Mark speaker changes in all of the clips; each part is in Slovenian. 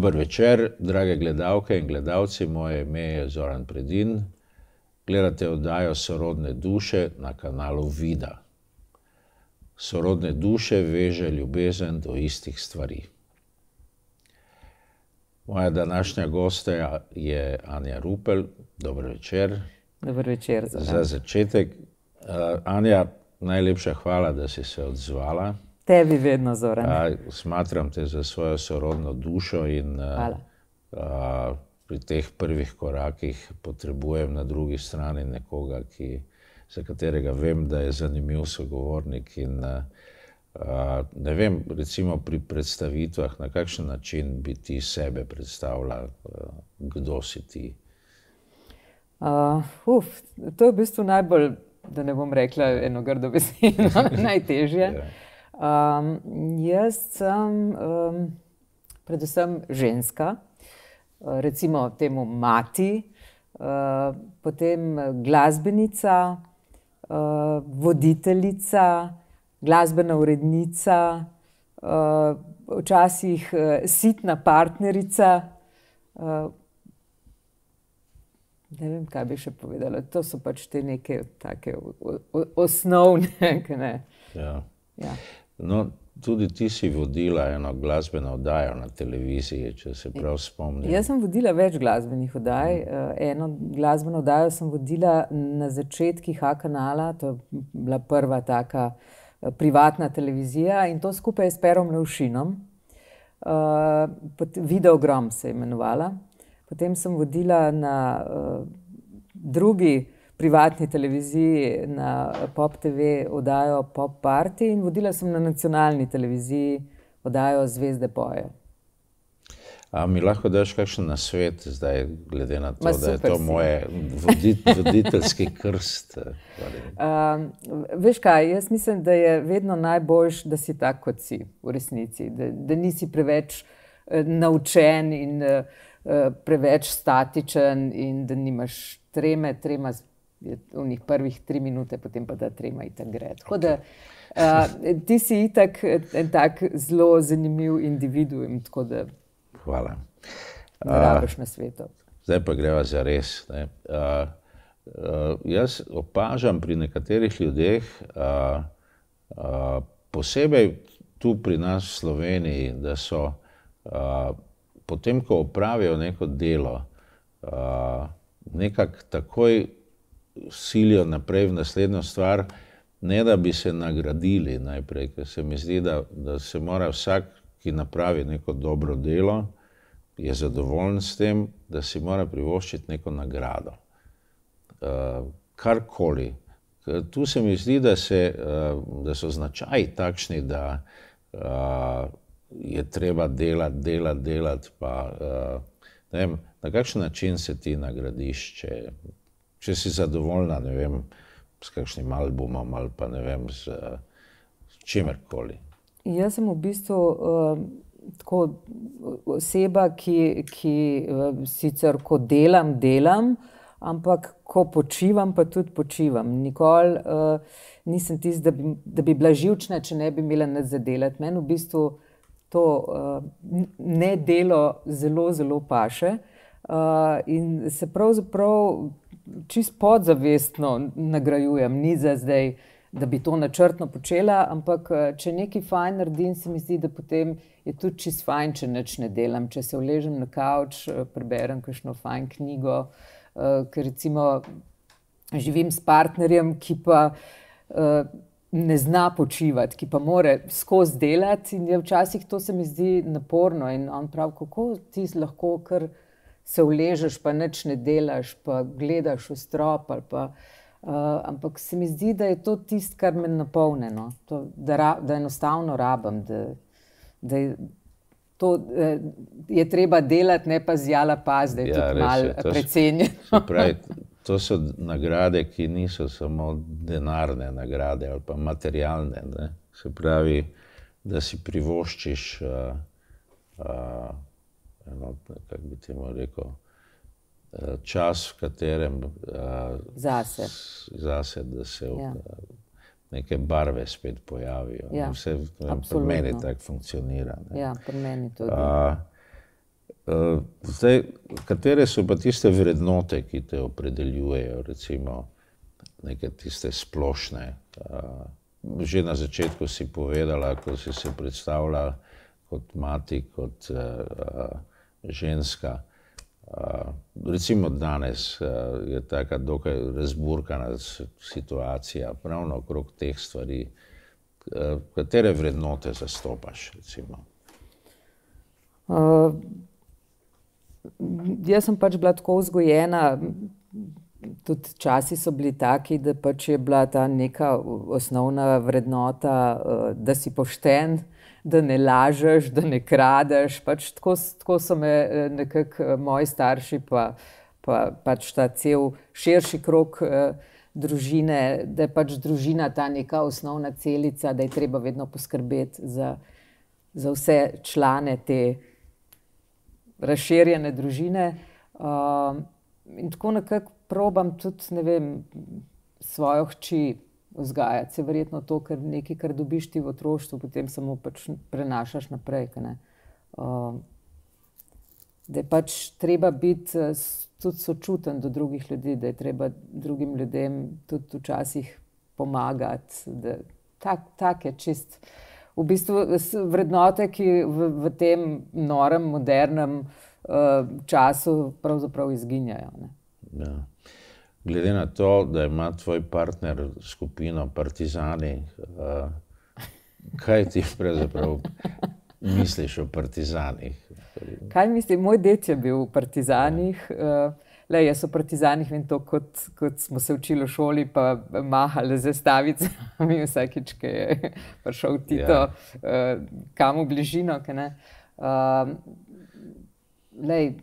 Speaker 1: Dober večer, drage gledalke in gledalci, moje ime je Zoran Predin. Gledate oddajo Sorodne duše na kanalu Vida. Sorodne duše veže ljubezen do istih stvari. Moja današnja gostja je Anja Rupel. Dobro večer.
Speaker 2: Dobro večer, Zoran. Za
Speaker 1: začetek, eh, Anja, najlepša hvala, da si se odzvala. Hvala
Speaker 2: tebi vedno zore. Ja,
Speaker 1: smatram te za svojo sorodno dušo in eh, a, pri teh prvih korakih potrebujem na drugi strani nekoga, ki, za katerega vem, da je zanimiv sogovornik. In, eh, a, ne vem, recimo pri predstavitvah, na kakšen način bi ti sebe predstavljal, eh, kdo si ti. Uh,
Speaker 2: uf, to je v bistvu najbolj, da ne bom rekla eno grdo besedo, najtežje. Yeah. Ja. Um, jaz sem um, predvsem ženska, recimo temu mati, uh, potem glasbenica, uh, voditeljica, glasbena urednica, uh, včasih uh, sitna partnerica. Uh, Ne vem, kaj bi še povedala. To so pač te neke osnovne. Ne?
Speaker 1: Ja. Ja. No, tudi ti si vodila eno glasbeno oddajo na televiziji, če se prav spomnim. Jaz
Speaker 2: sem vodila več glasbenih oddaj. Mm. Eh, eno glasbeno oddajo sem vodila na začetkih A-kanala, to je bila prva taka eh, privatna televizija in to skupaj s Perom Levšinom. Uh, eh, video Grom se je imenovala. Potem sem vodila na uh, drugi privatni televiziji na Pop TV oddajo Pop Party in vodila sem na nacionalni televiziji oddajo Zvezde Boje.
Speaker 1: A mi lahko daš kakšen na svet, zdaj, glede na to, Ma, da je to si. moje vodit, voditeljski krst? Uh,
Speaker 2: veš kaj, jaz mislim, da je vedno najboljš, da si tak, kot si v resnici. Da, da nisi preveč eh, naučen in eh, eh preveč statičen in da nimaš treme, trema v njih prvih tri minute, potem pa da trema in tako gre. Tako da uh, ti si itak en tak zelo zanimiv individuum. Hvala.
Speaker 1: Pravoš na svetu. Uh, zdaj pa greva za res. Uh, uh, jaz opažam pri nekaterih ljudeh, uh, uh, posebej tu pri nas v Sloveniji, da so uh, potem, ko opravijo neko delo, uh, nekako takoj silijo naprej v naslednjo stvar, ne da bi se nagradili najprej, ker se mi zdi, da, da se mora vsak, ki napravi neko dobro delo, je zadovoljen s tem, da si mora privoščiti neko nagrado. Uh, karkoli. Tu se mi zdi, da, se, uh, da so značaji takšni, da uh, je treba delati, delati, delati. Pa, uh, vem, na kakšen način se ti nagradiš, če če si zadovoljna, ne vem, s kakšnim albumom ali pa ne vem, s, s čimerkoli.
Speaker 2: Jaz sem v bistvu uh, oseba, ki, ki uh, sicer ko delam, delam, ampak ko počivam, pa tudi počivam. Nikoli uh, nisem tisti, da, da bi bila živčna, če ne bi imela nad zadelati. Meni v bistvu to uh, ne delo zelo, zelo paše. Uh, in se pravzaprav čist podzavestno nagrajujem, ni za zdaj, da bi to načrtno počela, ampak eh, če nekaj fajn naredim, se mi zdi, da potem je tudi čist fajn, če nič ne delam. Če se uležem na kavč, eh, preberem kakšno fajn knjigo, eh, ker recimo živim s partnerjem, ki pa ne zna počivati, ki pa more skozi delati in je včasih to se mi zdi naporno in on pravi, kako ti lahko kar vsega, se uležeš, pa neč ne delaš, pa gledaš v strop. Pa, uh, ampak se mi zdi, da je to tisto, kar me napolne, no? to, da, ra, da enostavno rabim. Da, da je, To eh, je treba delati, ne pa zjala paz, da je ja, to malo precenjeno.
Speaker 1: To so nagrade, ki niso samo denarne nagrade ali pa materialne. Ne. Se pravi, da si privoščiš uh, uh, enotne, kako bi ti rekel, eh, čas, v katerem eh, zase. S, zase, da se ja. v, eh, neke barve spet pojavijo. Ja. Vse, vem, pri meni tako funkcionira. Ne. Ja, pri meni tudi. A, Zdaj, katere so pa tiste vrednote, ki te opredeljujejo, recimo neke tiste splošne? Že na začetku si povedala, ko si se predstavljala kot mati, kot ženska. Recimo danes je tako dokaj razburkana situacija, pravno okrog teh stvari. Katere vrednote zastopaš? Recimo?
Speaker 2: Uh, jaz sem pač bila tako vzgojena, tudi časi so bili taki, da pač je bila ta neka osnovna vrednota, da si pošten, da ne lažeš, da ne kradeš. Pač tako, tako so me eh, nekako eh, moji starši, pa, pa pač ta cel širši krok. Eh, družine, da je pač družina ta neka osnovna celica, da je treba vedno poskrbeti za, za vse člane te razširjene družine. Uh, in tako nekako probam tudi vem, svojo hči vzgajati. Se verjetno to, kar nekaj, kar dobiš ti v otroštvu, potem samo pač prenašaš naprej. Uh, da je pač treba biti eh, tudi sočuten do drugih ljudi, da je treba drugim ljudem tudi včasih pomagati. Tak, tak je čist. V bistvu vrednote, ki v, v tem norem, modernem uh, času pravzaprav izginjajo. Ne?
Speaker 1: Ja glede na to, da ima tvoj partner skupino Partizani, uh, kaj ti pravzaprav misliš o Partizanih?
Speaker 2: Kaj misliš, moj dedek je bil v Partizanih? Ja. Eh, le, jaz sem v Partizanih in to, kot, kot smo se učili v šoli, pa mahali z zastavicami, vsakič, ki je prišel Tito, ja. Eh, kam v bližino. Lej,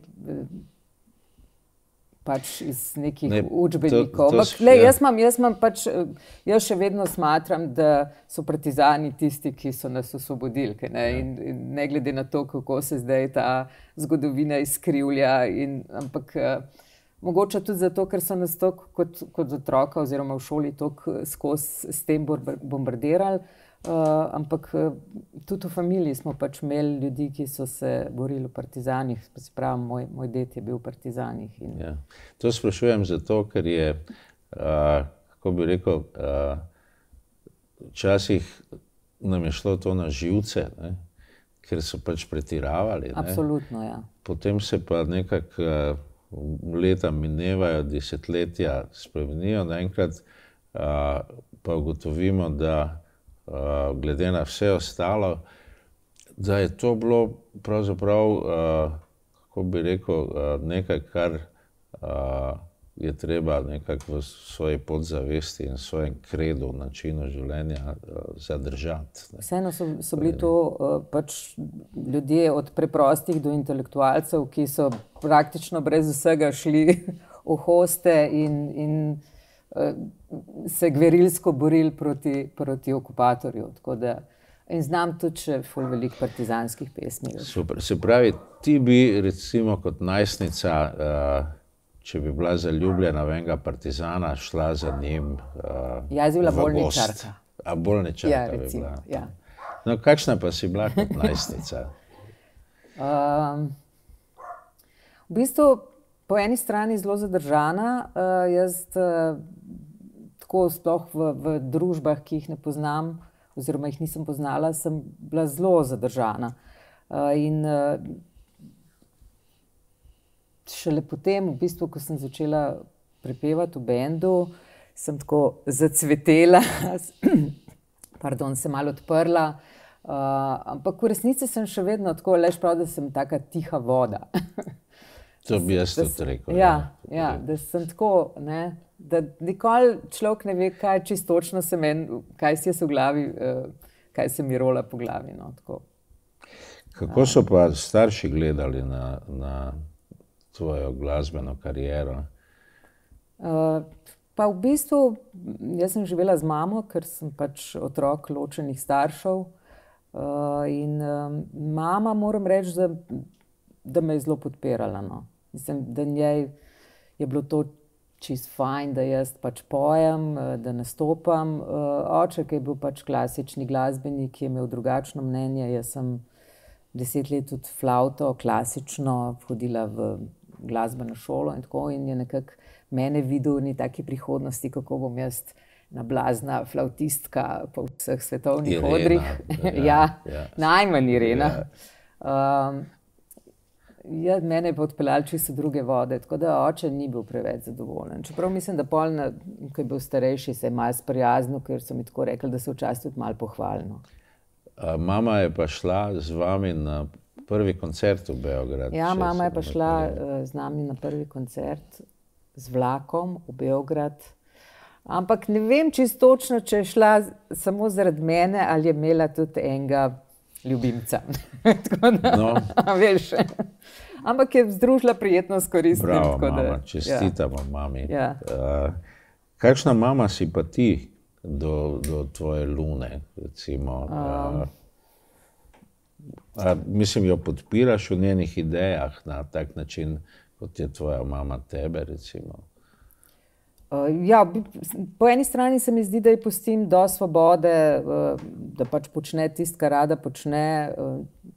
Speaker 2: pač iz nekih ne, učbenikov. To, to, le, ja. jaz, imam, jaz, imam pač, eh, jaz še vedno smatram, da so partizani tisti, ki so nas osvobodili. Ne? Ja. In, in ne glede na to, kako se zdaj ta zgodovina izkrivlja. In, ampak, eh, Mogoče tudi zato, ker so nas tako kot, kot otroka, oziroma v šoli, tako skozi s tem bombardirali, Uh, ampak eh, tudi v familiji smo pač imeli ljudi, ki so se borili v Partizanih. Pravi, moj, moj ded je bil v Partizanih.
Speaker 1: In... Ja. To sprašujem zato, ker je, uh, kako bi rekel, včasih uh, nam je šlo to na živce, ne? ker so pač pretiravali. Ne? Absolutno. Ja. Potem se pa nekako uh, leta minevajo, desetletja spremenijo, naenkrat uh, pa ugotovimo, da uh, glede na vse ostalo, da je to bilo pravzaprav, uh, kako bi rekel, uh, nekaj, kar uh, je treba nekako v svoji podzavesti in svojem kredu, načinu življenja uh, zadržati.
Speaker 2: Vseeno so, so bili torej, to uh, pač ljudje, od preprostih do intelektualcev, ki so praktično brez vsega šli v hoste in. in se gverilsko boril proti, proti okupatorju. In znam tudi še velik partizanskih pesmi.
Speaker 1: Super. Se pravi, ti bi, recimo, kot najstnica, eh, če bi bila zaljubljena v enega partizana, šla za njim. Eh, ja, jaz bi bila bolničarka. A bolničarka ja, recimo, bi bila. Ja. No, kakšna pa si bila kot najstnica?
Speaker 2: um, v bistvu, po eni strani zelo zadržana. Uh, jaz, uh, tako sploh v, v družbah, ki jih ne poznam, oziroma jih nisem poznala, sem bila zelo zadržana. Eh, in eh, šele potem, v bistvu, ko sem začela prepevati v Bendu, sem tako zacvetela, pardon, se malo odprla. Uh, ampak v resnici sem še vedno tako, prav, da sem tako tiha voda.
Speaker 1: to bi jaz tudi rekel.
Speaker 2: Ja, ja, ja, da sem tako, ne, da nikoli človek ne ve, kaj čistočno se meni, kaj si jaz v glavi, eh, kaj se mi rola po glavi. No,
Speaker 1: Kako so pa starši gledali na, na tvojo glasbeno kariero?
Speaker 2: Eh, pa v bistvu, jaz sem živela z mamo, ker sem pač otrok ločenih staršev. Eh, in mama, moram reči, da, da me je zelo podpirala. No. Mislim, da njej je bilo to čist fajn, da jaz pač pojem, eh, da nastopam. Eh, oče, ki je bil pač klasični glasbenik, je imel drugačno mnenje. Jaz sem deset let tudi flavto, klasično, hodila v glasbeno šolo in tako. In je nekako mene videl v neki prihodnosti, kako bom jaz. Nablazna flautistka po vseh svetovnih odrih. Ja, ja, ja. Najmanj Irena. Ja. Um, Ja, mene je podpeljal čisto druge vode, tako da oče ni bil preveč zadovoljen. Čeprav mislim, da polna, ki je bil starejši, se je malo sprijaznil, ker so mi tako rekli, da se včasih tudi malo pohvalno.
Speaker 1: A, mama je pa šla z vami na prvi koncert v Beogradu. Ja, mama je pa šla
Speaker 2: eh, z nami na prvi koncert z vlakom v Beograd. Ampak ne vem čisto točno, če je šla samo zaradi mene ali je imela tudi enega ljubimca. da, no. veš, ampak je združila prijetno skorist. Ja. Čestitamo ja. mami. Ja.
Speaker 1: Uh, kakšna mama si pa ti do, do tvoje lune? Recimo, eh, um. uh, mislim, jo podpiraš v njenih idejah na tak način, kot je tvoja mama tebe. Recimo.
Speaker 2: Uh, ja, po eni strani se mi zdi, da ji pustim do svobode, uh, da pač počne tisto, kar rada počne. Uh,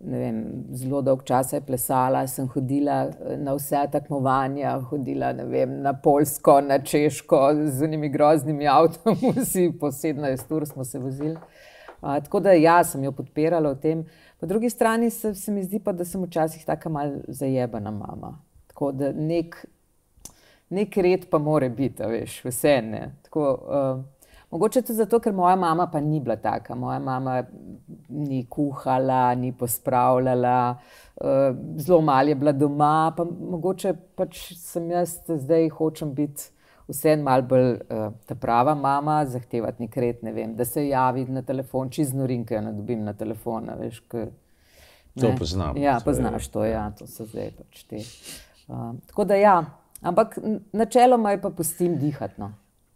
Speaker 2: vem, zelo dolgo časa je plesala, sem hodila eh, na vse tekmovanja, hodila vem, na Poljsko, na Češko z unimi groznimi avtomobili, po 17 ur smo se vozili. Uh, tako da ja, sem jo podpirala v tem. Po drugi strani se, se mi zdi pa, da sem včasih tako mal zajebana mama. Tako da nekaj nek red pa mora biti, veš, vse ne. Tako, uh, mogoče tudi zato, ker moja mama pa ni bila taka. Moja mama ni kuhala, ni pospravljala, uh, zelo malo je bila doma, pa mogoče pač sem jaz zdaj hočem biti. Vse en mal bolj uh, ta prava mama, zahtevati nek red, ne vem, da se javi na telefon, čez norin, ki jo ne dobim na telefon. Veš, k, to poznam. Ja, poznaš to, ja. ja, to so zdaj pač te. Uh, tako da ja, Ampak načeloma je pa pustim dihati. No.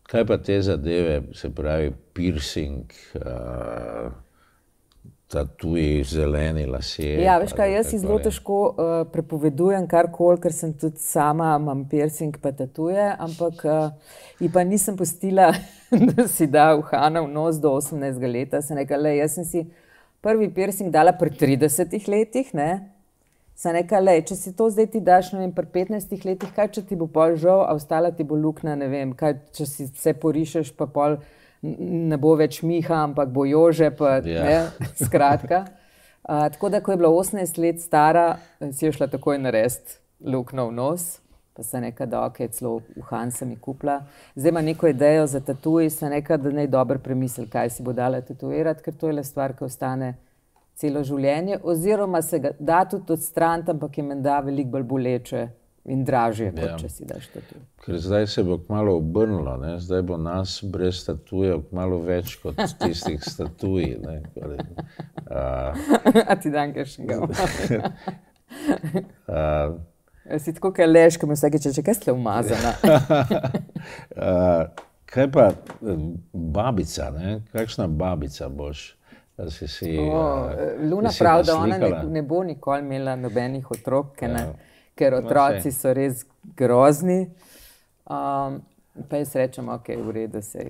Speaker 1: Kaj pa te zadeve, se pravi, piercing, uh, eh, ta tuji zeleni lasje? Ja, veš kaj,
Speaker 2: jaz zelo težko uh, prepovedujem kar koli, ker sem tudi sama, imam piercing, pa tatuje, ampak uh, pa nisem postila, da si da uhana v nos do 18 let. Se jaz sem si prvi piercing dala pri 30 letih. Ne? Sam reka, le, če si to zdaj ti daš, ne vem, pri 15 letih, kaj če ti bo pol žal, a ostala ti bo luknja, ne vem, kaj če si vse porišeš, pa pol ne bo več Miha, ampak bo Jože, pa yeah. Ja. ne, skratka. A, tako da, ko je bila 18 let stara, si je šla takoj narediti luknjo v nos. Pa se nekaj, da ok, celo uhan sem jih kupila. Zdaj ima neko idejo za tatuji, se nekaj, da naj dobro premisli, kaj si bo dala tatuirati, ker to je le stvar, ki ostane celo življenje, oziroma se ga da tudi odstraniti, ampak je menda veliko bolj boleče in dražje, kot ja. če si daš to.
Speaker 1: Ker zdaj se bo kmalo obrnilo, ne? zdaj bo nas brez statuja, kmalo več kot tistih statuji. Ne? Kole, a... a ti dan, ker še ga imaš.
Speaker 2: Si tako, ker leš, ko me vsake čeče, kaj ste umazana.
Speaker 1: a... Kaj pa eh, babica, ne? kakšna babica boš? Uh, si, si, o, eh, eh, Luna si pravi, da ona ne,
Speaker 2: ne bo nikoli imela nobenih otrok, ja. ne, ker otroci so res grozni. Um, pa jaz rečem, ok, v redu, se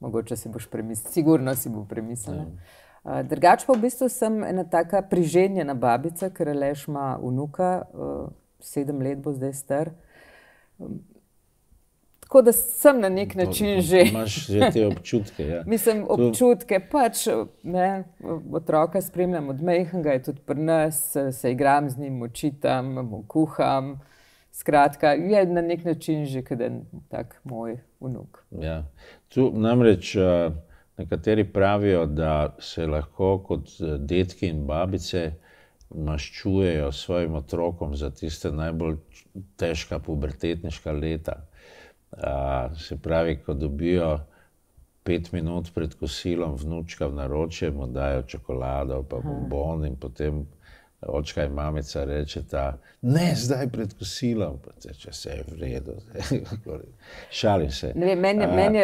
Speaker 2: mogoče si boš premislil, sigurno si bo premislil. Ja. Uh, drugač pa v bistvu sem ena taka priženjena babica, ker lež ima vnuka, uh, sedem let bo zdaj star. Tako da sem na nek način to, to, že. Imáš že te
Speaker 1: občutke. Ja. Mislim, to... občutke
Speaker 2: pač, ne, otroka spremljam od mehkega, je tudi pri nas, se igram z njim, učitam, mu kuham. Skratka, je na nek način že tak moj unuk.
Speaker 1: Ja. Tu namreč eh, nekateri pravijo, da se lahko kot eh, detki in babice maščujejo svojim otrokom za tiste najbolj težka pubertetniška leta se pravi, ko dobijo pet minut pred kosilom vnučka v naročje, mu dajo čokolado, pa bombon in potem. Očka in mamica reče, da ne zdaj pred kosilom, pa teče vse v redu. Šalim se. Meni men je, men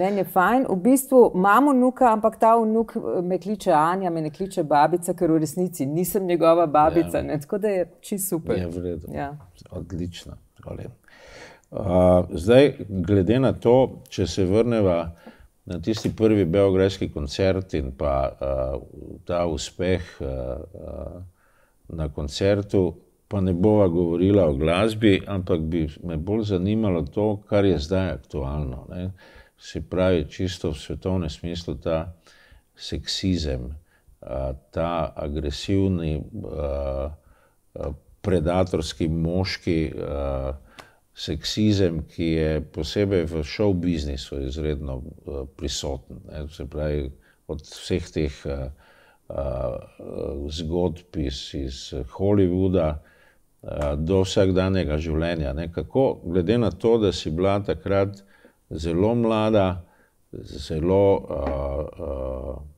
Speaker 2: eh, je fajn, v bistvu imamo nuka, ampak ta vnuk eh, me kliče Anja, me ne kliče babica, ker v resnici nisem njegova babica. Ja. Ne, tako da je čisto super. Je v redu. Ja.
Speaker 1: Odlično. Tako, zdaj, glede na to, če se vrnemo na tisti prvi belgijski koncert in pa uh, ta uspeh uh, uh, na koncertu, pa ne bova govorila o glasbi, ampak bi me bolj zanimalo to, kar je zdaj aktualno. Ne? Se pravi, čisto v svetovnem smislu ta seksizem, ta agresivni, predatorski, moški, seksizem, ki je posebej v show biznisu izredno eh, prisoten. Ne? Se pravi, od vseh teh uh, uh, zgodb iz, iz Hollywooda uh, do vsakdanjega življenja. Ne? Kako, glede na to, da si bila takrat zelo mlada, zelo. Uh, uh,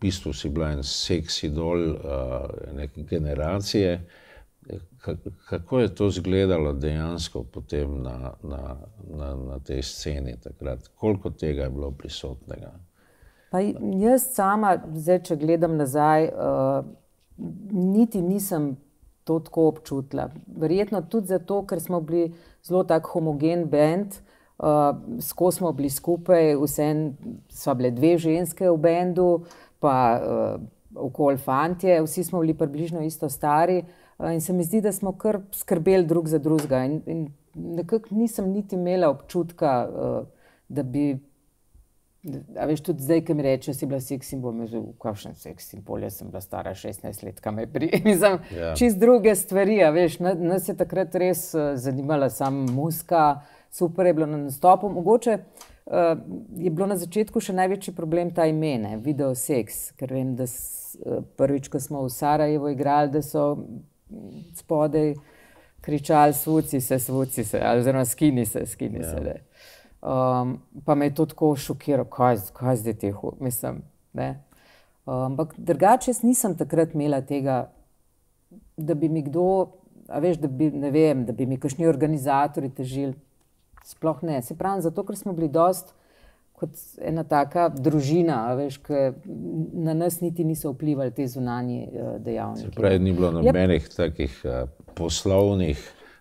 Speaker 1: V bistvu si bila en seks idol uh, neke generacije, uh, kako je to izgledalo dejansko potem na, na, na, na tej sceni takrat, koliko tega je bilo prisotnega?
Speaker 2: Pa jaz sama, zdaj, če gledam nazaj, uh, niti nisem to tako občutila. Verjetno tudi zato, ker smo bili zelo tako homogen bend, uh, eh, sko smo bili skupaj, vse so bile dve ženske v bendu, pa uh, eh, okolj fantje, vsi smo bili približno isto stari. Uh, In se mi zdi, da smo kar skrbeli drug za drugega. In, in nekako nisem niti imela občutka, uh, da bi. A veš, tudi zdaj, ki mi reče, da si bila seks simbol, je zelo kakšen seks simbol. Jaz sem bila stara 16 let, kam je prišla. Yeah. Ja. Čez druge stvari, veš, nas je takrat res zanimala samo muska, super je bilo na nastopu. Mogoče uh, je bilo na začetku še največji problem ta imena, video seks, ker vem, da s, uh, prvič, ko smo v Sarajevo igrali, da so spodaj kričali, suci se, suci se, oziroma skini se, skini ja. se. Um, pa me je to tako šokiralo, kaj, kaj zdaj teho, mislim. Um, ampak drugače nisem takrat imela tega, da bi mi kdo, veš, da bi, vem, da bi mi kakšni organizatori težili. Sploh ne. Se pravi, zato ker smo bili dosti kot ena taka družina, veš, ki na nas niti niso vplivali te zunanje eh, dejavnosti. Prej ni bilo ja. nobenih
Speaker 1: yep. takih eh, poslovnih,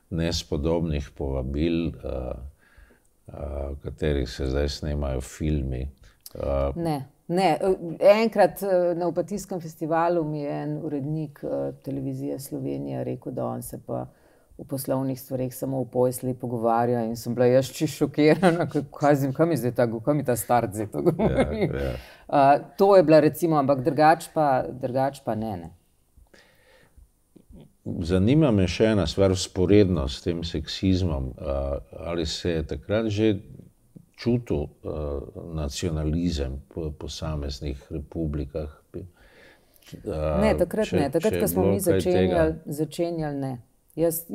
Speaker 1: nespodobnih povabil, eh, v katerih se zdaj snemajo filmi.
Speaker 2: Ne. Ne, enkrat na opatijskem festivalu mi je en urednik televizije Slovenije rekel, da on se pa v poslovnih stvarih samo v poesli pogovarja. In sem bila jaz še šokirana, kaj mi zdaj tako, kaj mi ta starc zdaj tako govori. Ja, ja. uh, to je bila recimo, ampak drugač pa, drugač pa ne. ne.
Speaker 1: Zanima me še ena stvar, sporedno s tem seksizmom. Ali se je takrat že čutil uh, nacionalizem po posameznih republikah? Uh, ne, takrat če, ne. Takrat, ko smo mi začenjali,
Speaker 2: začenjali ne. Jaz,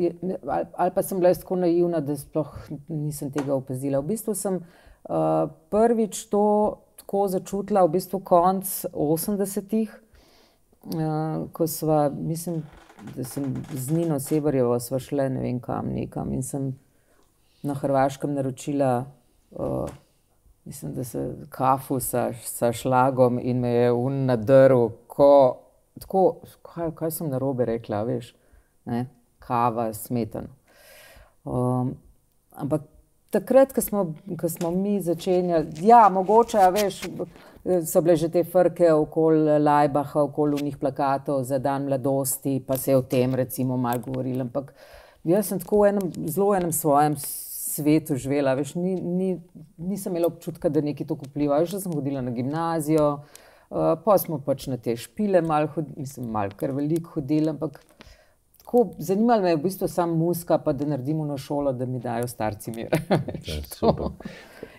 Speaker 2: ali pa sem bila tako naivna, da sploh nisem tega opazila. V bistvu sem uh, prvič to tako začutila, v bistvu konc 80-ih, uh, ko sva, mislim, da sem z Nino Severjevo sva šla ne vem kam, nekam in sem na Hrvaškem naročila. Uh, Mislim, da se kafu sa, sa šlagom in me je unadrl, ko tako, kaj, kaj sem na robe rekla, veš. Ne? kava, smeten. Um, ampak takrat, ko smo, ko smo mi začenjali, ja, mogoče, a veš. So bile že te vrke okoli Lajbaha, okoli unih plakatov za dan mladosti, pa se je o tem recimo malo govorilo. Ampak jaz sem tako v enem zelo enem svojem svetu živela, veš, ni, ni, nisem imela občutka, da neki to vpliva. Že sem hodila na gimnazijo, uh, eh, pa smo pač na te špile, malo, mislim, malo kar veliko hodila, ampak Tako, zanimalo me je v bistvu samo muska, pa da naredimo na šolo, da mi dajo starci mir. Ja,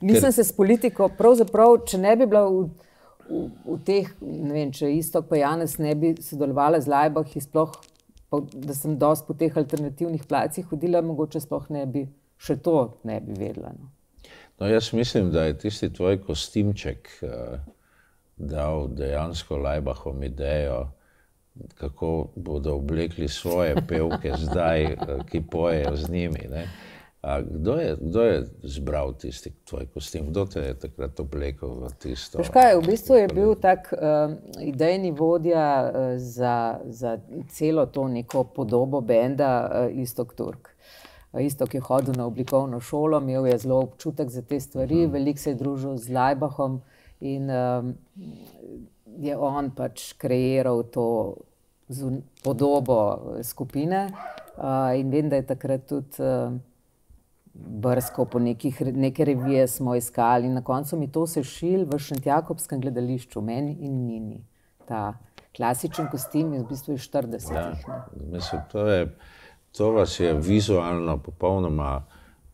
Speaker 2: nisem se s politiko, pravzaprav, če ne bi bila v, v, v teh, ne vem, če isto, pa Janes ne bi sodelovala z Lajbah in sploh, pa, da sem dosti po teh alternativnih placih hodila, mogoče sploh ne bi še to ne bi vedela. No.
Speaker 1: No, jaz mislim, da je tisti tvoj kostimček uh, dal dejansko Lajbahom idejo kako bodo oblekli svoje pevke, zdaj, eh, ki pojejo z njimi. Kdo je, kdo je zbral tisti tvoj kostim, kdo te je takrat oblekel v tisto?
Speaker 2: Kaj, v bistvu je bil tak uh, idejni vodja uh, za, za celo to neko podobo benda uh, Istok Turk. Isto, ki je hodil na oblikovno šolo, imel je zelo občutek za te stvari, uh mhm. -huh. veliko se je družil z Lajbahom in um, je on pač kreiral to podobo skupine. Uh, in vem, da je takrat tudi uh, eh, brsko po nekih, neke revije smo iskali. Na koncu mi to se šil v Šentjakobskem gledališču, meni in Nini. Ta klasičen kostim je v bistvu iz 40-ih.
Speaker 1: Ja, to, to vas je vizualno popolnoma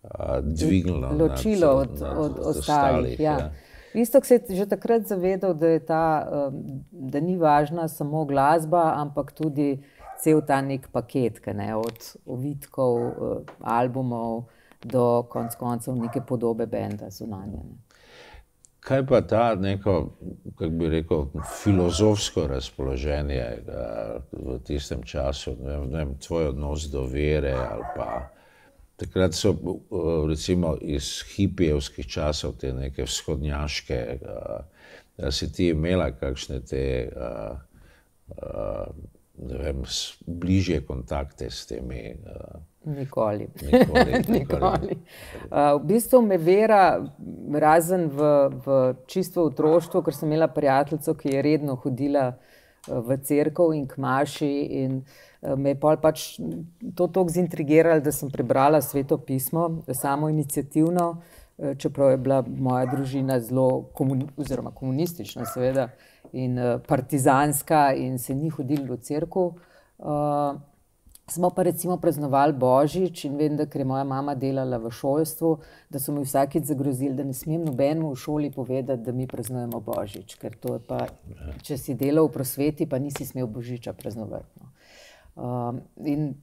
Speaker 1: uh, dvignilo. Ločilo nad,
Speaker 2: od, nad, od, od ostalih. ostalih ja. Ja. Isto se je že takrat zavedal, da, ta, um, da ni važna samo glasba, ampak tudi cel ta nek paket, ne, od ovitkov, uh, albumov do konc koncev neke podobe benda zunanje.
Speaker 1: Kaj pa ta neko, kako bi rekel, filozofsko razpoloženje eh, v tistem času, ne vem, tvoj odnos do vere ali pa. Takrat so eh, recimo iz hipijevskih časov te neke vzhodnjaške, da eh, eh, si ti imela kakšne te, ne vem, bližje kontakte s temi.
Speaker 2: Nikoli. Nikoli. Nikoli. V bistvu me vera razen v, v čisto otroštvo, ker sem imela prijateljico, ki je redno hodila v v crkvu in k maši. In eh, me je pač to tako zintrigiralo, da sem prebrala sveto pismo, samo inicijativno, eh, čeprav je bila moja družina zelo komuni, oziroma, komunistična seveda, in eh, partizanska, in se ni hodili v crkvu. Smo pa recimo praznovali Božič in vem, da je moja mama delala v šolstvu, da so mi vsakeč zagrozili, da ne smem nobenemu v šoli povedati, da mi praznujemo Božič. Ker to je pa, če si delal v prosveti, pa nisi smel Božiča praznovati. No. Um, in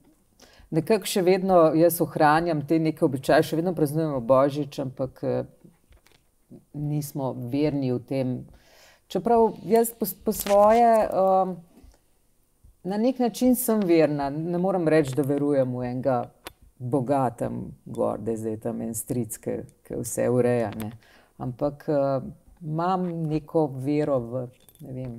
Speaker 2: nekako še vedno jaz ohranjam te neke običaje, še vedno praznujemo Božič, ampak nismo verni v tem. Čeprav jaz po, po svoje. Um, Na nek način sem verna. Ne morem reči, da verujem v enega bogata, gorda, zdaj tam en stric, ki je vse urejen. Ampak uh, imam neko vero v. Ne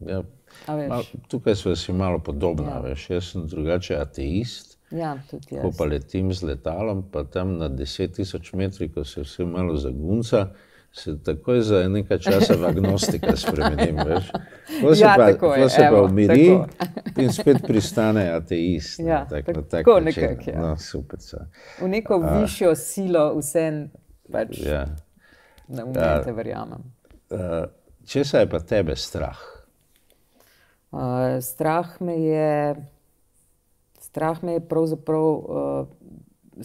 Speaker 1: ja. Mal, tukaj smo si malo podobni. Ja. Jaz sem drugače ateist.
Speaker 2: Ja, tudi jaz. Ko pa
Speaker 1: letim z letalom, pa tam na 10.000 metrih, ko se vse malo zagunca. Ja se takoj za nekaj časa v agnostika spremenim. Ko se, ja, pa, je, ko se evo, pa umiri tako. in spet pristane ateist. Ja, tak, tako tak nekak, ja. no, super,
Speaker 2: v neko A, višjo silo vsem pač ja.
Speaker 1: na umete, verjamem. Česa je pa tebe strah?
Speaker 2: Uh, strah me je, strah me je pravzaprav uh,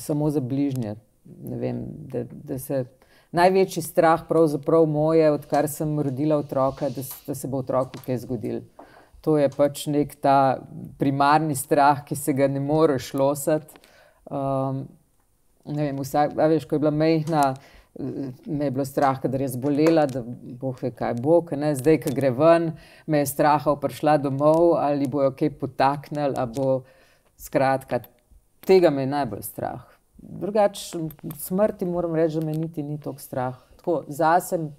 Speaker 2: samo za bližnje. Ne vem, da, da se uh, največji strah, pravzaprav moje, odkar sem rodila otroka, da, da se bo otroku kaj zgodil. To je pač nek ta primarni strah, ki se ga ne moreš losati. Um, ehm, Vsakež, ko je bila mehna, me je bilo strah, da je zbolela, da bo vse kaj bo, ne? zdaj, ki gre ven, me je strah, da bo prišla domov ali bojo kaj potaknili. Skratka, tega me je najbolj strah drugače, smrti moram reči, da me niti ni tako strah. Tako za sem.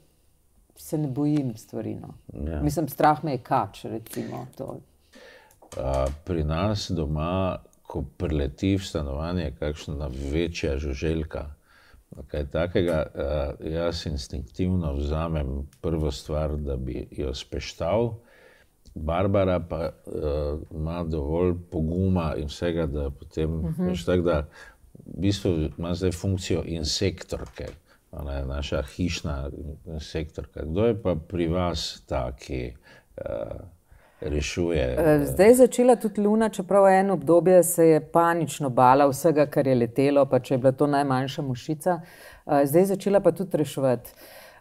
Speaker 2: Se ne bojim stvari. No. Ja. Mislim, strah me je, kač. Recimo,
Speaker 1: A, pri nas doma, ko preleti v stanovanje, kakšna večja žuželjka, kaj takega, A, jaz instinktivno vzamem prvo stvar, da bi jo speštal. Barbara pa uh, ima dovolj poguma in vsega, da potem uh mhm. -huh. Pač tak, da v bistvu ima zdaj funkcijo insektorke, ona je naša hišna insektorka. Kdo je pa pri vas ta, ki eh, rešuje? Eh, zdaj
Speaker 2: je začela tudi Luna, čeprav je eno obdobje, se je panično bala vsega, kar je letelo, pa če je bila to najmanjša mušica. Eh, zdaj je začela pa tudi rešovati.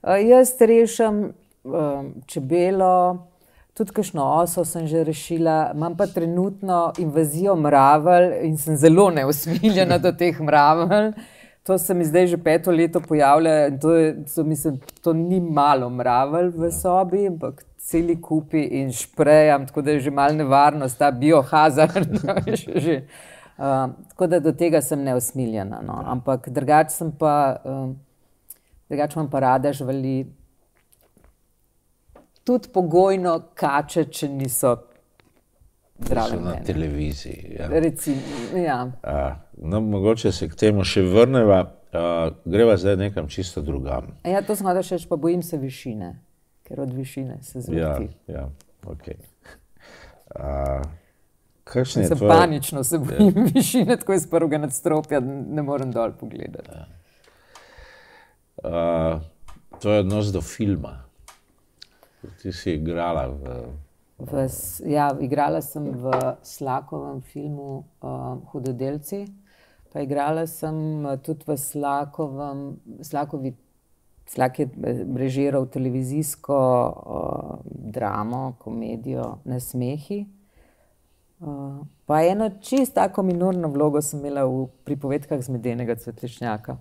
Speaker 2: Jaz rešim čebelo, čebelo, Tudi kajšno oso sem že rešila, imam pa trenutno invazijo mravelj in sem zelo neusmiljena do teh mravelj. To se mi zdaj že peto leto pojavlja in to, je, mislim, to ni malo mravelj v sobi, ampak celi kupi in šprejam, tako da je že malo nevarnost, ta biohazard. No, že, že. Uh, tako da do tega sem neusmiljena. No. Ampak drugače sem pa, uh, drugače imam pa rada živali tudi pogojno kače, če niso zdravi. Na
Speaker 1: televiziji. Ja.
Speaker 2: Recimo, ja.
Speaker 1: A, no, mogoče se k temu še vrnemo. Greva zdaj nekam čisto drugam.
Speaker 2: A ja, to smo da še, pa bojim se višine, ker od višine se zvrti. Ja,
Speaker 1: ja, okay. A, Kakšne se tvoje... panično se bojim ja.
Speaker 2: višine, tako iz prvega nadstropja, ne morem dol pogledati. Ja.
Speaker 1: A, to je odnos do filma. Ti si igrala v. v ja, igrala
Speaker 2: sem v Slakovem filmu uh, Hudodelci, pa igrala sem eh, tudi v Slakovem, Slakovi, Slak je eh, režiral televizijsko uh, dramo, komedijo Na smehi. Uh, pa eno čist tako minorno vlogo sem imela v pripovedkah zmedenega cvetličnjaka.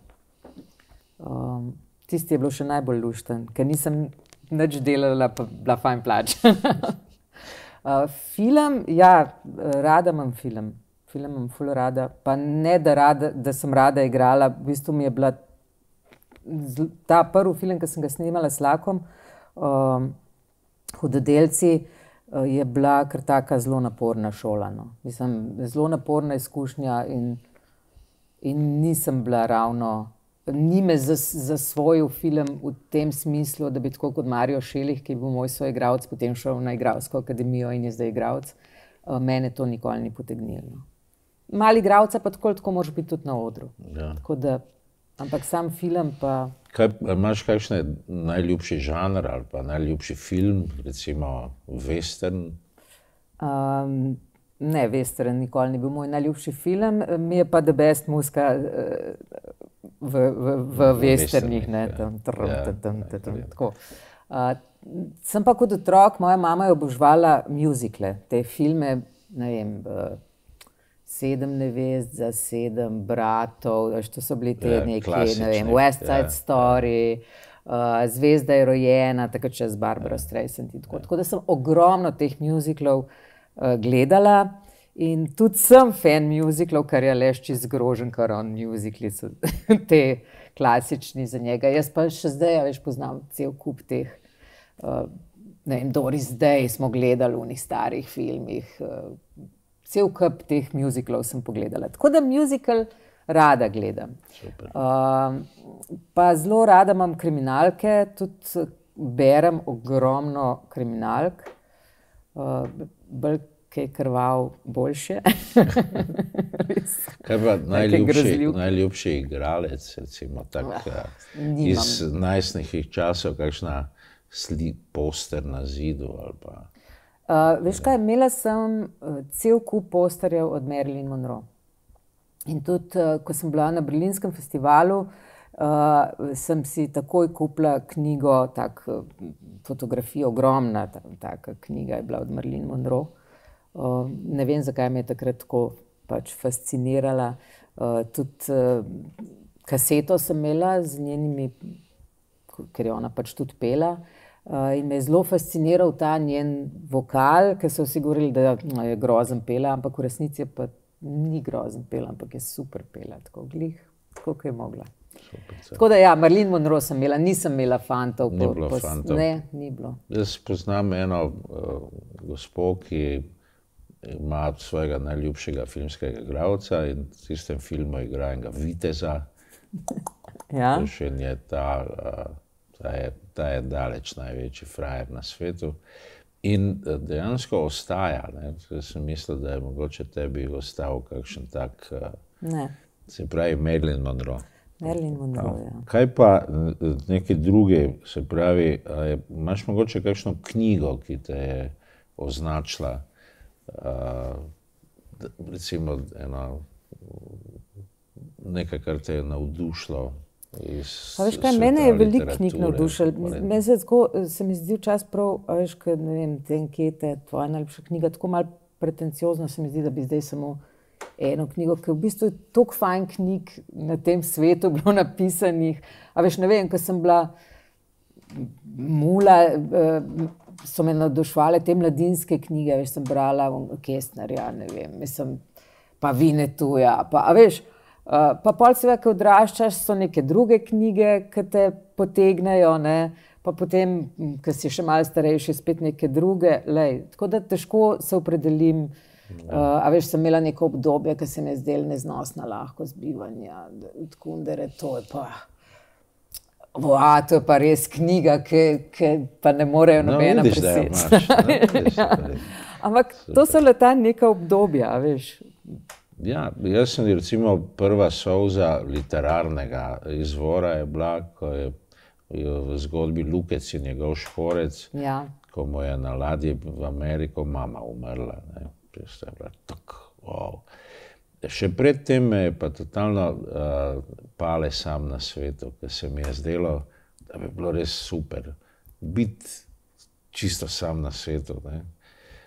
Speaker 2: Um, tisti je bil še najbolj lušten, ker nisem nič delala, pa bila fajn plača. uh, film, ja, rada imam film. Film imam fully rada. Pa ne, da, rada, da sem rada igrala. V bistvu mi je bila ta prvi film, ki sem ga snimala s Lakom, um, Hudodelci. Uh, je bila kar tako zelo naporna šola. No. Mislim, zelo naporna izkušnja, in, in nisem bila ravno ni me zasvojil film v tem smislu, da bi tako kot Marijo Šelih, ki je bil moj soigralec, potem šel na igralsko akademijo in je zdaj igralec. Eh, mene to nikoli ni potegnilo. No. Mali igralca pa tako, tako moraš biti tudi na odru. Ja. Da, ampak sam film pa.
Speaker 1: Kaj, imaš kakšen najljubši žanr ali pa najljubši film, recimo Western?
Speaker 2: Um, ne, Western nikoli ni bil moj najljubši film, mi je pa The Best Muska. Uh, v, v, v vesternih, ne ja. Ja, tam, tam, ja, tako. Uh, sem pa kot otrok, moja mama je obožvala muzikle, te filme, ne vem, uh, sedem nevest za sedem bratov, to so bili te ja, neki, ne vem, West Side ja, Story, ja. Uh, Zvezda je rojena, tako čez Barbara ja. Streisand in tako. Ja. Tako da sem ogromno teh muziklov uh, eh, gledala. In tudi sem fan muziklov, kar je leščič zgrožen, kar on muzikli so te klasični za njega. Jaz pa še zdaj, veš, poznam cel kup teh. Eh, ne vem, Doris Day smo gledali v njih starih filmih. Eh, cel kup teh muziklov sem pogledala. Tako da muzikl rada gledam. Ehm, pa zelo rada imam kriminalke, tudi berem ogromno kriminalk. Eh, bolj ki je krval boljše.
Speaker 1: najljubši igralec, recimo, tak, oh, iz najstniških časov, kakšna poster na zidu. Pa,
Speaker 2: uh, veš kaj, imela sem eh, cel kup posterjev od Marilyn Monroe. In tudi, ko sem bila na Berlinskem festivalu, uh, sem si takoj kupila knjigo, tako fotografijo, ogromna, taka knjiga je bila od Marilyn Monroe. Ehm, ne vem, zakaj me je takrat tako pač fascinirala. Eh, tudi eh, kaseto sem imela z njenimi, ker je ona pač tudi pela. Eh, in me je zelo fasciniral ta njen vokal, ker so vsi govorili, da no, je grozen pela, ampak v resnici je pa ni grozen pela, ampak je super pela, tako glih, tako kot je mogla. Tako da, ja, Marlin Monroe sem imela, nisem imela fantov. Ni bilo fantov. Ne, ni bilo.
Speaker 1: Jaz poznam eno uh, gospod, ki ima svojega najljubšega filmskega igralca in v tistem filmu igra enega viteza. Ja. Je ta, eh, ta, je, ta je daleč največji frajer na svetu. In eh, dejansko ostaja. Sem mislil, da je mogoče tebi ostal kakšen tak. Eh, ne. Se pravi, Merlin Monroe. Merlin Monroe ja. Kaj pa neki drugi, se pravi, imaš mogoče kakšno knjigo, ki te je označila? Eh, recimo, ena, nekaj, kar te je navdušilo. Pa, veš, kaj, mene je veliko knjig navdušilo.
Speaker 2: Se, se mi zdi včasih prav, veš, kaj, ne vem, te ankete, tvoja najljubša knjiga, tako malo pretenciozno se mi zdi, da bi zdaj samo eno knjigo, ker v bistvu je toliko fajn knjig na tem svetu bilo napisanih. A veš, ne vem, ker sem bila mula. Eh, so me navdušile te mladinske knjige, veš, sem brala Kestnerja, ja, ne vem, mislim, pa Vine tuja. Pa, veš, eh, pa pol seveda, ki odraščaš, so neke druge knjige, ki te potegnejo, ne? pa potem, hm, ko si še malo starejši, spet neke druge. Lej, tako da težko se opredelim. No. Uh, a veš, sem imela neko obdobje, ki se mi je zdelo neznosno, lahko zbivanje, tako da je to. Pa. Vau, to je pa res knjiga, ki, ki pa ne morejo no, nobeno preseči. No, ja. Ampak to so le ta neka obdobja, veš.
Speaker 1: Ja, jaz sem recimo prva soza literarnega izvora je bila, ko je v zgodbi Lukec in njegov šporec, ja. ko mu je na ladji v Ameriko mama umrla. Ne, je bila tako, wow. Ja, še predtem me je pa totalno uh, pale sam na svetu, ker se mi je zdelo, da bi bilo res super biti čisto sam na svetu.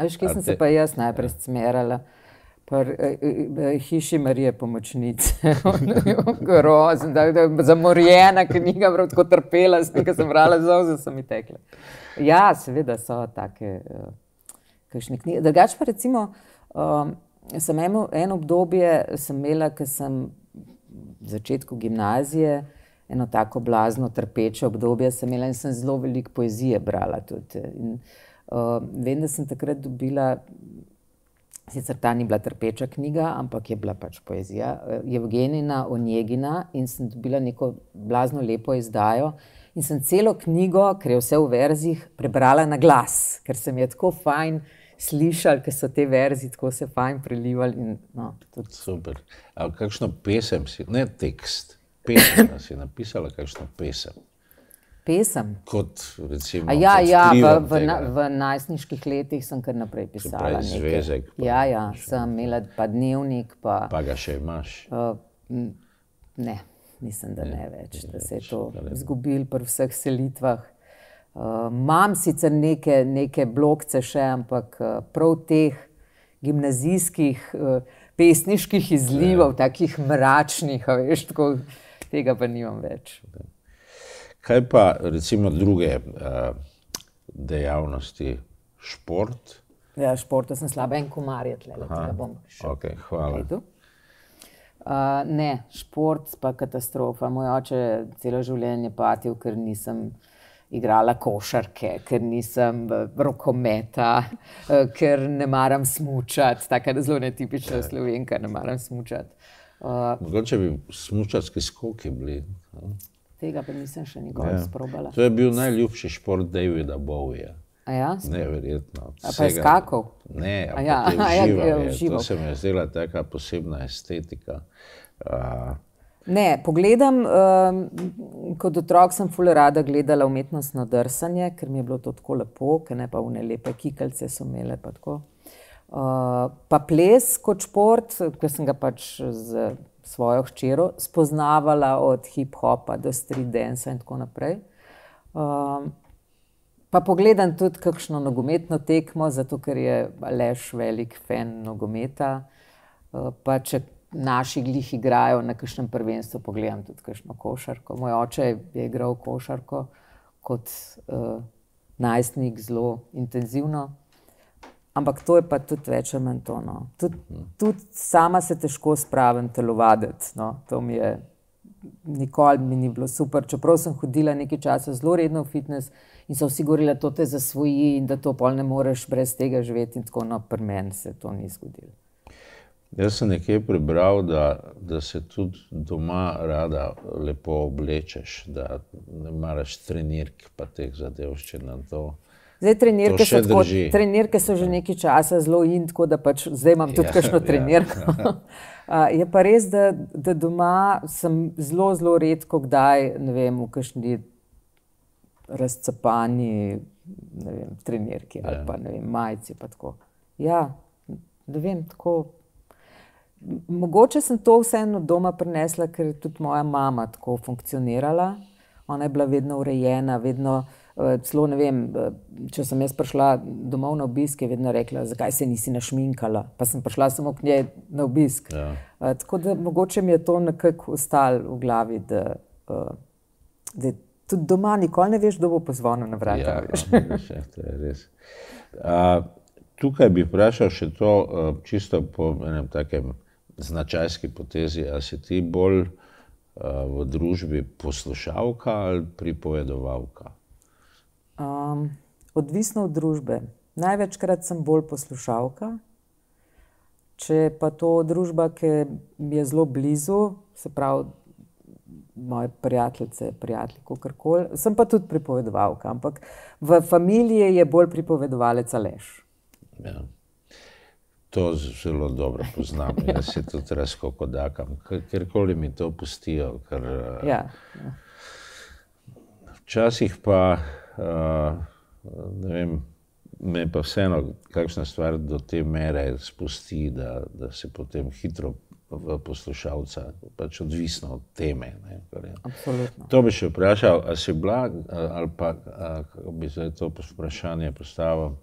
Speaker 1: Ali škaj sem te... se pa
Speaker 2: jaz najprej ja. smerala, pri eh, eh, eh, hiši Marije pomočnice, grozno, da, da zamorjena knjiga, vrtko trpela, snika sem brala, zauze so mi tekle. Ja, seveda so take, eh, kakšne knjige. Drugač pa recimo, um, Sem eno, eno obdobje sem imela, ker sem v začetku gimnazije, eno tako blazno trpeče obdobje sem imela in sem zelo veliko poezije brala. In, uh, vem, da sem takrat dobila, sicer ta ni bila trpeča knjiga, ampak je bila pač poezija, eh, Evgenina Onegina in sem dobila neko blazno lepo izdajo. In sem celo knjigo, ker je vse v verzih, prebrala na glas, ker sem jo tako fajn. Uh, slišali, ker so te verzi tako se fajn prelivali. In, no,
Speaker 1: tudi... Super. A kakšno pesem si, ne tekst, pesem si napisala, kakšno pesem? Pesem. Kot recimo. A ja, ja v, v, na,
Speaker 2: v najsniških letih sem kar naprej pisala. Se zvezek. Pa, ja, ja, sem imela pa dnevnik. Pa, pa ga še imaš. Uh, ne, mislim, da ne, ne več. Ne da se je to zgubil pri vseh selitvah imam uh, sicer neke, neke blokce še, ampak eh, prav teh gimnazijskih, uh, pesniških izlivov, ja. takih mračnih, veš, tako, tega pa nimam več.
Speaker 1: Kaj pa recimo druge uh, dejavnosti, šport?
Speaker 2: Ja, športa sem slaba in komarja, tlele, da bom
Speaker 1: šel. Okay, hvala.
Speaker 2: Uh, ne, šport pa katastrofa. Moj oče je celo življenje patil, ker nisem uh, igrala košarke, ker nisem rokometa, eh, ker ne maram smučati. Tako je zelo netipična ja. slovenka, ne maram smučati.
Speaker 1: Eh, Mogoče bi smučarske skoke bili.
Speaker 2: Tega pa nisem še nikoli ja. sprobala. To je bil
Speaker 1: najljubši šport Davida Bowieja. Ja? Neverjetno. A pa je skakal? Ne, ampak ja. je, je, ja, je, je To se mi je zdela taka posebna estetika. Uh,
Speaker 2: Ne, pogledam, um, kot otrok sem fully rada gledala umetnostno drsanje, ker mi je bilo to tako lepo, ker ne pa v ne lepe kikalce so imele. Pa, uh, pa ples kot šport, ker sem ga pač z svojo hčerjo spoznavala od hip-hopa do street dance in tako naprej. Um, pa pogledam tudi kakšno nogometno tekmo, zato ker je lež velik fan nogometa. Uh, naši glih igrajo na kakšnem prvenstvu, pogledam tudi kakšno košarko. Moj oče je igral košarko kot uh, najstnik zelo intenzivno. Ampak to je pa tudi več ali manj tono. Tudi mhm. tud sama se težko spravim telovaditi. No. To mi je nikoli mi ni bilo super. Čeprav sem hodila nekaj časa zelo redno v fitness in so vsi govorili, da to te zasvoji in da to pol ne moreš brez tega živeti. In tako naprej, no, meni se to ni zgodilo.
Speaker 1: Jaz sem nekje prebral, da, da se tudi doma rada lepo oblečeš, da ne maraš trenirk pa teh zadev še na to. Zdaj, trenirke, to so tako, trenirke
Speaker 2: so že ja. nekaj časa zelo in tako, da pač zdaj imam tudi ja, kakšno ja. trenirko. Ja. Je pa res, da, da doma sem zelo, zelo redko kdaj vem, v kakšni razcapani trenirki ali ja. pa ne vem, majici. Pa tako. Ja, ne vem, tako. Mogoče sem to vseeno doma prenesla, ker je tudi moja mama tako funkcionirala. Ona je bila vedno urejena, vedno. Eh, celo, vem, eh, če sem jaz prišla domov na obisk, je vedno rekla, zakaj se nisi našminkala, pa sem prišla samo k njej na obisk. Ja. Eh, tako da mogoče mi je to nekako ostalo v glavi, da, da tudi doma nikoli ne veš, kdo bo pozvonil na vrata. Ja, no,
Speaker 1: ja, tukaj bi vprašal še to, čisto po enem takem značajski potezi, ali si ti bolj uh, v družbi poslušalka ali pripovedovalka?
Speaker 2: Um, odvisno od družbe. Največkrat sem bolj poslušalka. Če pa to družba, ki je zelo blizu, se pravi moje prijateljice, prijatelji, kako koli. Sem pa tudi pripovedovalka, ampak v družini je bolj pripovedovalec ali leš.
Speaker 1: Ja. To zelo dobro poznam. ja. Jaz se tudi res kako dakam, kjerkoli mi to pustijo. Ker, eh, ja. Ja. Včasih pa, uh, vem, me pa vseeno, kakšna stvar do te mere spusti, da, da se potem hitro poslušalca, pač odvisno od teme. To bi še vprašal, ali si blag, eh, ali pa kako bi se to vprašanje postavil.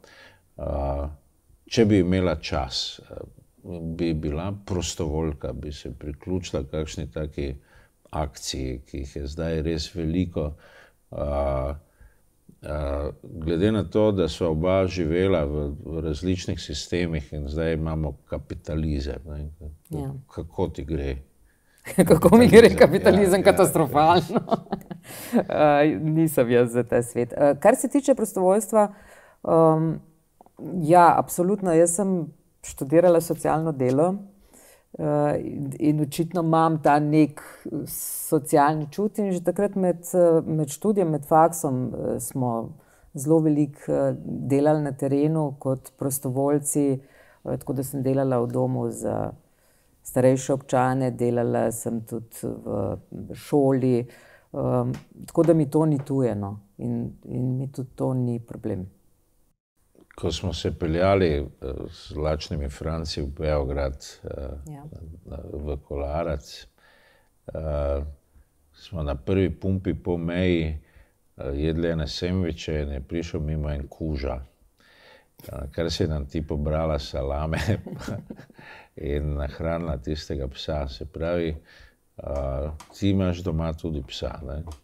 Speaker 1: Uh, če bi imela čas, eh, bi bila prostovoljka, bi se priključila kakšni taki akciji, ki jih je zdaj res veliko. Glede na to, da so oba živela v različnih sistemih in zdaj imamo kapitalizem, ne? Ja. kako ti gre? Kako mi gre kapitalizem, ja, ja, katastrofalno. Ja,
Speaker 2: ja. Nisem jaz za ta svet. Eh, kar se tiče prostovoljstva, um, Ja, absolutno. Jaz sem študirala socialno delo in, eh, in očitno imam ta nek socialni čut. In že takrat med, med študijem, med faksom, eh, smo zelo veliko eh, delali na terenu kot prostovoljci. Tako da sem delala v domu za starejše občane, delala sem tudi v šoli. Um, tako da mi to ni tujeno in, in mi tudi to ni problem
Speaker 1: ko smo se peljali z eh, lačnimi Franci v Beograd, eh, ja. v Kolarac, eh, smo na prvi pumpi po meji jedli ene semviče in je prišel mimo en kuža. Ja, kar se je nam ti pobrala salame in nahranila tistega psa. Se pravi, uh, ti imaš doma tudi psa.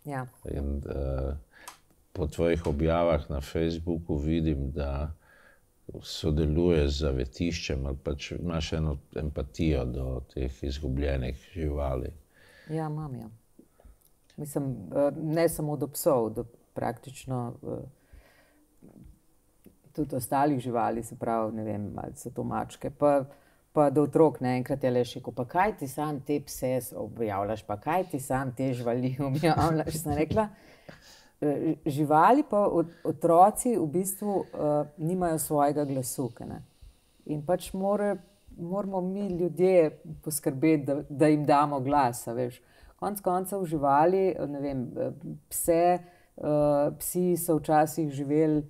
Speaker 1: Ja. In, uh, po tvojih objavah na Facebooku vidim, da sodeluje z zavetiščem ali pač imaš eno empatijo do teh izgubljenih živali.
Speaker 2: Ja, imam. Ja. Mislim, eh, ne samo do psov, do praktično eh, tudi ostalih živali, se pravi, ne vem, ali so to mačke. Pa, Pa do otrok naenkrat je le še, pa kaj ti sam te pse objavljaš, pa kaj ti sam te živali objavljaš. Sem rekla, Eh, živali, pa otroci v bistvu uh, nimajo svojega glasu. In pač more, moramo mi ljudje poskrbeti, da, da jim damo glas. Konec koncev živali, vem, eh, pse, uh, psi so včasih živeli.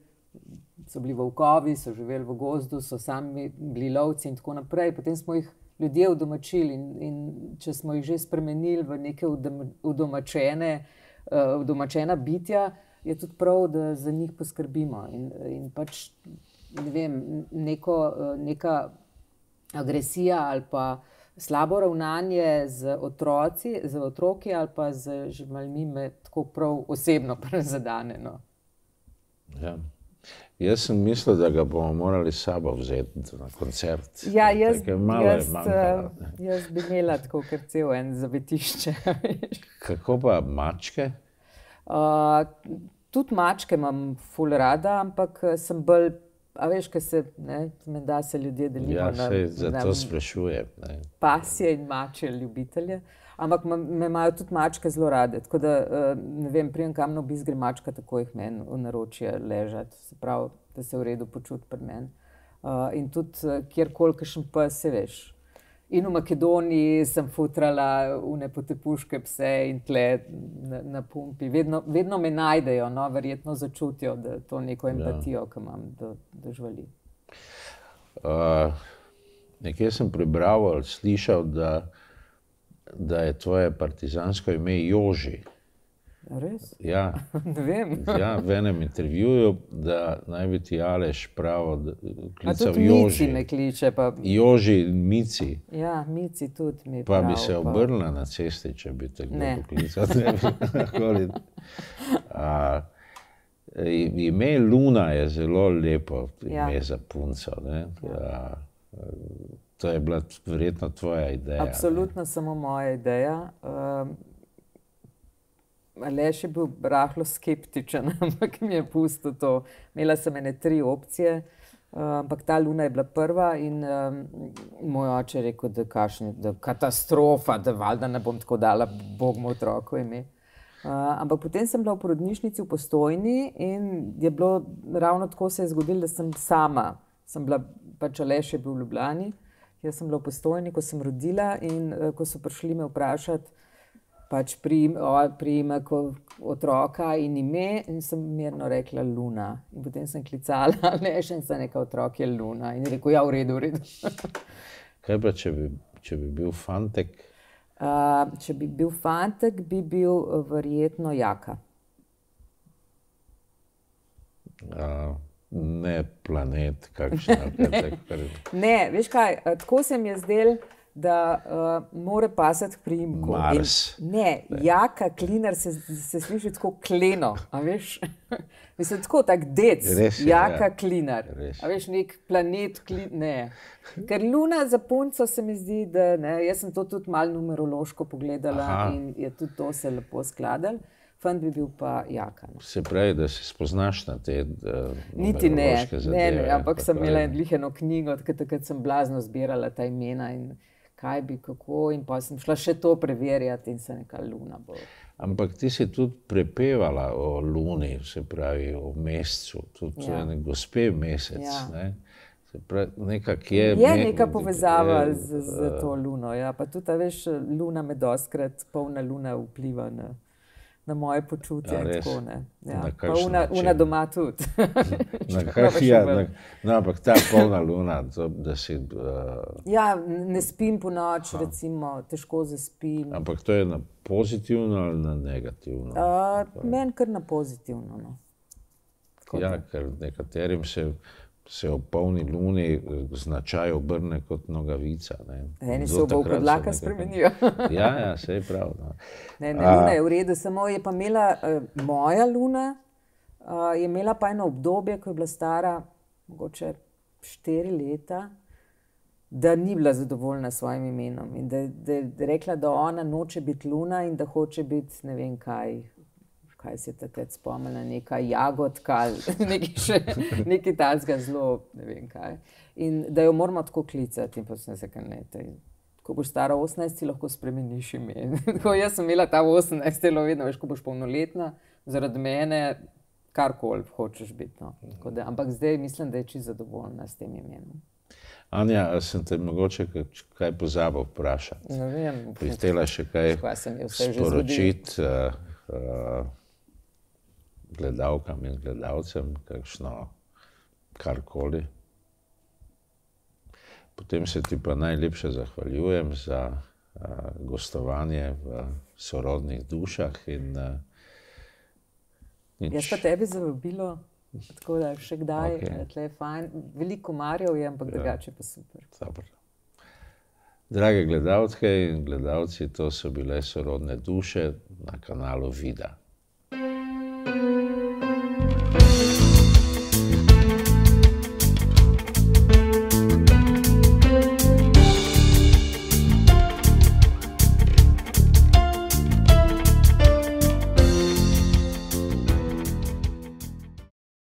Speaker 2: So bili v okovi, so živeli v gozdu, so sami bili lovci in tako naprej. Potem smo jih ljudje udomačili in, in če smo jih že spremenili v neke udomačene, uh, uh, domačena bitja, je tudi prav, da za njih poskrbimo. In, in pač ne vem, neko, eh, neka agresija ali pa. Slabo ravnanje z otroci, z otroki ali pa z živalmi, me tako prav osebno prezadane. No.
Speaker 1: Ja. Jaz sem mislil, da ga bomo morali sabo vzeti na koncert. Ja, jaz, jaz, eh,
Speaker 2: jaz bi imel tako, ker cel en zavetišče.
Speaker 1: Kako pa mačke?
Speaker 2: Uh, tudi mačke imam ful rada, ampak eh, sem bolj, a veš, kaj se, ne, menda se ljudje delijo. Ja, se zato sprašuje. Pasje in mače ljubitelje. Uh, ampak me imajo tudi mačke zelo rade. Tako da eh, ne vem, prijem kam no bizgri mačka, tako jih meni v naročje ležati, se pravi, da se v redu počuti pri meni. Uh, in tudi eh, kjerkoli, ki še pa se veš. In v Makedoniji sem futrala v nepotepuške pse in tle na, na pumpi. Vedno, vedno me najdejo, no? verjetno začutijo, da to neko ja. empatijo, ja. ki imam do, do živali.
Speaker 1: Uh, Nekje sem prebral ali slišal, da da je tvoje partizansko ime Joži. Res? Ja,
Speaker 2: ne vem. ja,
Speaker 1: v enem intervjuju, da naj bi ti Aleš pravo klical Joži. Mici me kliče, pa... Joži, Mici.
Speaker 2: Ja, Mici tudi mi Pa prav, bi se obrnila pa... na
Speaker 1: cesti, če bi te kdo poklical. A, ime Luna je zelo lepo ja. ime ja. za punco. Ne? Ja. A, To je bila verjetno tvoja ideja.
Speaker 2: Absolutno ne? samo moja ideja. Um, ehm, Leš je bil rahlo skeptičen, ampak mi je pusto to. Imela sem ene tri opcije, um, ampak ta luna je bila prva in um, moj oče je rekel, da je katastrofa, da valjda ne bom tako dala Bogu otroku ime. Uh, ampak potem sem bila v porodnišnici v postojni in je bilo ravno tako se je zgodilo, da sem sama, sem bila pač le še v Ljubljani. Uh, Jaz sem bila v postojni, ko sem rodila in uh, ko so prišli me vprašati. Pač prijemek otroka in ime, in sem mirno rekla Luna. In potem sem klicala, ne, še en za neka otrok je Luna. In rekel, ja, v redu, v redu.
Speaker 1: Kaj pa, če bi, če bi bil fantek?
Speaker 2: Uh, če bi bil fantek, bi bil eh, verjetno jaka.
Speaker 1: Uh ne planet, kakšen ali ne.
Speaker 2: Ne, veš kaj, eh, tako se mi je zdel, da uh, mora pasati pri imku. Mars. In, ne, ne, jaka klinar se, se sliši tako kleno, a veš? Mislim, tako tak dec, je, jaka ja. klinar. A veš, nek planet, kli, ne. Ker luna za punco se mi zdi, da ne, jaz sem to tudi malo numerološko pogledala Aha. in je tudi to se lepo skladalo fan bi bil pa jakan.
Speaker 1: No. Se pravi, da se spoznaš na te dve. Eh, Niti ne, ne, ne, ampak sem imel
Speaker 2: eno knjigo, takrat sem blazno zbirala ta imena in kaj bi, kako. In pa sem šla še to preverjati in se neka luna bo.
Speaker 1: Ampak ti si tudi prepevala o luni, se pravi o mesecu, tudi ja. ene gospe mesec. Ja. Ne? Pravi, je je me, neka povezava je, z, z to
Speaker 2: eh, luno. Ja. Pa tudi ta veš, luna med oskrat, polna luna vpliva na. Ne? na moje počutje. Ja, tako, ja. na pa ura doma tudi. na kakšen način? Ja,
Speaker 1: no, ampak ta polna luna, to, da si. Uh...
Speaker 2: Ja, ne spim po noči, težko zaspim.
Speaker 1: Ampak to je na pozitivno ali na negativno? Uh,
Speaker 2: Meni kar na pozitivno. No.
Speaker 1: Ja, ker nekaterim se. Še se ob polni luni eh, značaj obrne kot nogavica. Ne. Eni so v podlaka spremenijo. ja, ja, se je prav. No. Ne, ne, A, luna je v
Speaker 2: redu, samo je pa imela uh, moja luna, uh, je imela pa eno obdobje, ko je bila stara mogoče štiri leta, da ni bila zadovoljna s svojim imenom in da, da, da je rekla, da ona noče biti luna in da hoče biti ne vem kaj. Uh, kaj se tebe spomni, neka jagodka ali nekaj tajnega zelo. Ne vem kaj. In da jo moramo tako klicati, in potem se kaj ne. Taj. Ko boš stara 18, ti lahko spremeniš ime. Ko jaz sem imela ta 18, je bilo vedno več, ko boš polnoletna, zaradi mene, karkoli hočeš biti. No. Da, ampak zdaj mislim, da je čisto zadovoljna s tem
Speaker 1: imenom. Anja, sem te mogoče kaj pozabil vprašati?
Speaker 2: Ne vem, če ti je treba še kaj sporočiti.
Speaker 1: Eh, eh, gledalkam in gledalcem, kakšno karkoli. Potem se ti pa najlepše zahvaljujem za uh, gostovanje v sorodnih dušah. In, uh, Jaz pa tebi zavabilo, tako da še kdaj, okay. le fajn. Veliko
Speaker 2: marjev je, ampak ja. drugače pa super. Dobro.
Speaker 1: Drage gledalke in gledalci, to so bile sorodne duše na kanalu Vida.